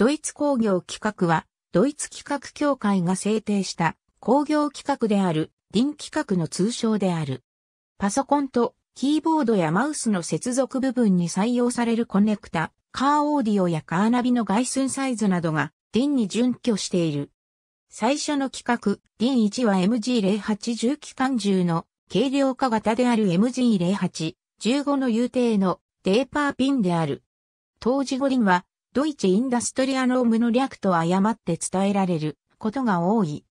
ドイツ工業企画は、ドイツ企画協会が制定した工業企画である、DIN 企画の通称である。パソコンとキーボードやマウスの接続部分に採用されるコネクタ、カーオーディオやカーナビの外寸サイズなどが、DIN に準拠している。最初の規格、n 1は MG0810 機関銃の軽量化型である MG0815 の有定のデーパーピンである。当時五輪はドイツインダストリアノームの略と誤って伝えられることが多い。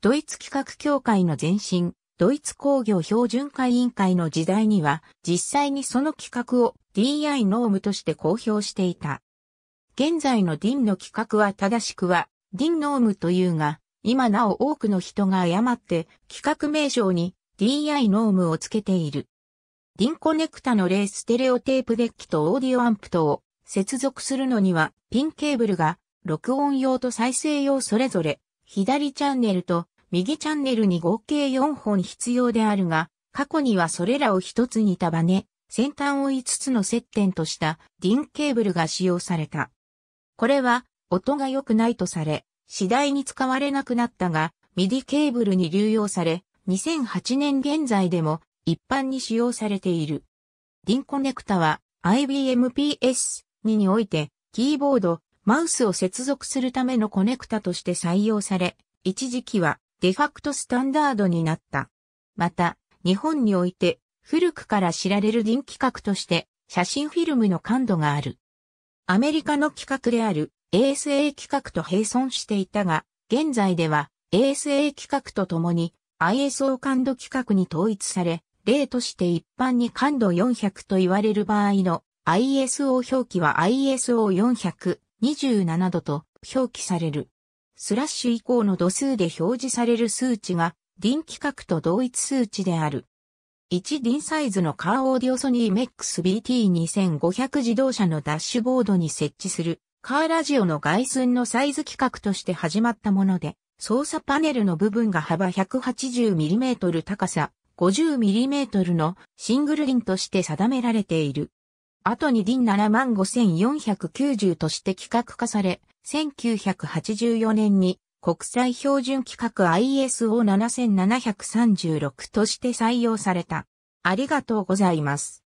ドイツ企画協会の前身、ドイツ工業標準化委員会の時代には、実際にその企画を DI ノームとして公表していた。現在の DIN の企画は正しくは DIN ノームというが、今なお多くの人が誤って企画名称に DI ノームをつけている。DIN コネクタのレーステレオテープデッキとオーディオアンプ等を接続するのには、ピンケーブルが、録音用と再生用それぞれ、左チャンネルと右チャンネルに合計4本必要であるが、過去にはそれらを一つに束ね、先端を5つの接点としたディンケーブルが使用された。これは音が良くないとされ、次第に使われなくなったが、ミディケーブルに流用され、2008年現在でも一般に使用されている。ディンコネクタは IBM PS 2において、キーボード、マウスを接続するためのコネクタとして採用され、一時期はデファクトスタンダードになった。また、日本において古くから知られる臨規格として写真フィルムの感度がある。アメリカの規格である ASA 規格と並存していたが、現在では ASA 規格とともに ISO 感度規格に統一され、例として一般に感度400と言われる場合の ISO 表記は ISO427 度と表記される。スラッシュ以降の度数で表示される数値が、DIN 規格と同一数値である。1 DIN サイズのカーオーディオソニーメックス BT2500 自動車のダッシュボードに設置する、カーラジオの外寸のサイズ規格として始まったもので、操作パネルの部分が幅 180mm 高さ 50mm のシングルンとして定められている。後に d i n 7 5490として規格化され、1984年に国際標準規格 ISO7736 として採用された。ありがとうございます。